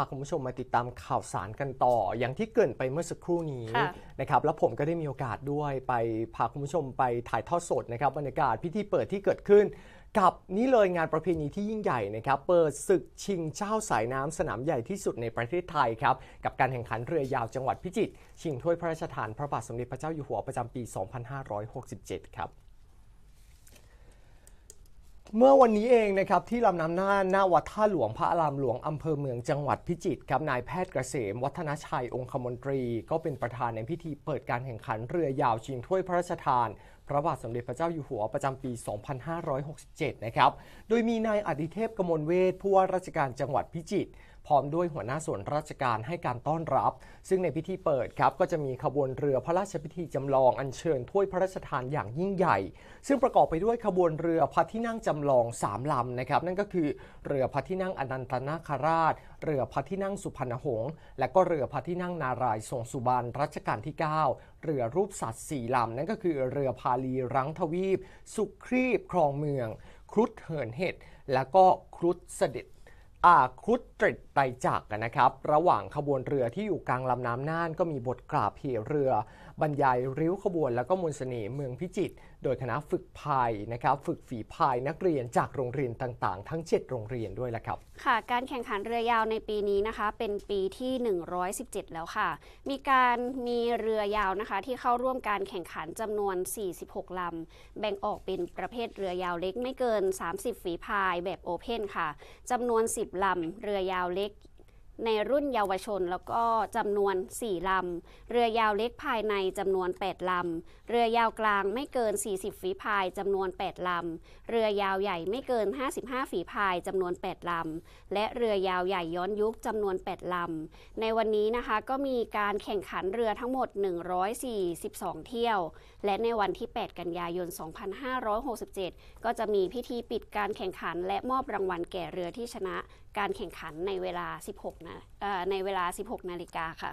าคุณผู้ชมมาติดตามข่าวสารกันต่อ อย่างที่เกินไปเมื่อสักครู่นี้นะครับแล้วผมก็ได้มีโอกาสด้วยไปพาคุณผู้ชมไปถ่ายทอดสดนะครับบรรยากาศพิธีเปิดที่เกิดขึ้น กับนี่เลยงานประเพณีที่ยิ่งใหญ่นะครับเปิดศึกชิงเจ้าสายน้ำสนามใหญ่ที่สุดในประเทศไทยครับกับการแข่งขันเรือยาวจังหวัดพิจิตรชิงถ้วยพระราชทานพระบาทสมเด็จพระเจ้าอยู่หัวประจำปี 2567 ครับเมื่อวันนี้เองนะครับที่ลำน้ำน่านหน้าวัดท่าหลวงพระอารามหลวงอำเภอเมืองจังหวัดพิจิตรครับนายแพทย์เกษม วัฒนชัยองคมนตรี ก็เป็นประธานในพิธีเปิดการแข่งขันเรือยาวชิงถ้วยพระราชทาน พระบาทสมเด็จพระเจ้าอยู่หัวประจำปี 2567 นะครับโดยมีนายอดิเทพกมลเวทผู้ว่าราชการจังหวัดพิจิตรพร้อมด้วยหัวหน้าส่วนราชการให้การต้อนรับ ซึ่งในพิธีเปิดครับก็จะมีขบวนเรือพระราชพิธีจำลอง อัญเชิญถ้วยพระราชทานอย่างยิ่งใหญ่ ซึ่งประกอบไปด้วยขบวนเรือพระที่นั่งจำลองสามลำนะครับนั่นก็คือเรือพระที่นั่งอนันตนาคราช เรือพระที่นั่งสุพรรณหงษ์และก็เรือพระที่นั่งนารายทรงสุบรรณรัชกาลที่ 9 เรือรูปสัตว์สี่ลำนั่นก็คือเรือพาลีรังทวีป สุครีบครองเมือง ครุฑเหินเห็ดและก็ครุฑเสด็จอาครุตริตไตจักกันนะครับระหว่างขบวนเรือที่อยู่กลางลำน้ำน่านก็มีบทกราบเหเรือ บรรยายริ้วขบวนแล้วก็มนสเสน่ห์เมืองพิจิตรโดยคณะฝึกพายนะครับฝึกฝีพายนักเรียนจากโรงเรียนต่างๆ ทั้ง7โรงเรียนด้วยละครับ ค่ะการแข่งขันเรือยาวในปีนี้นะคะ เป็นปีที่ 117 แล้วค่ะ มีการมีเรือยาวนะคะ ที่เข้าร่วมการแข่งขันจำนวน 46ลำแบ่งออกเป็นประเภทเรือยาวเล็กไม่เกิน 30 ฝีพายแบบโอเพนค่ะจำนวน 10ลำเรือยาวเล็กในรุ่นเยาวชนแล้วก็จำนวน 4ลำเรือยาวเล็กภายในจำนวน 8ลำเรือยาวกลางไม่เกิน 40ฝีพายจำนวน8ลำเรือยาวใหญ่ไม่เกิน 55ฝีพายจำนวน8ลำและเรือยาวใหญ่ย้อนยุคจำนวน8ลำในวันนี้นะคะก็มีการแข่งขันเรือทั้งหมด 142 เที่ยว และในวันที่ 8 กันยายน 2567 ก็จะมีพิธีปิดการแข่งขันและมอบรางวัลแก่เรือที่ชนะ การแข่งขันในเวลา16นาในเวลา 16 นาฬิกาค่ะ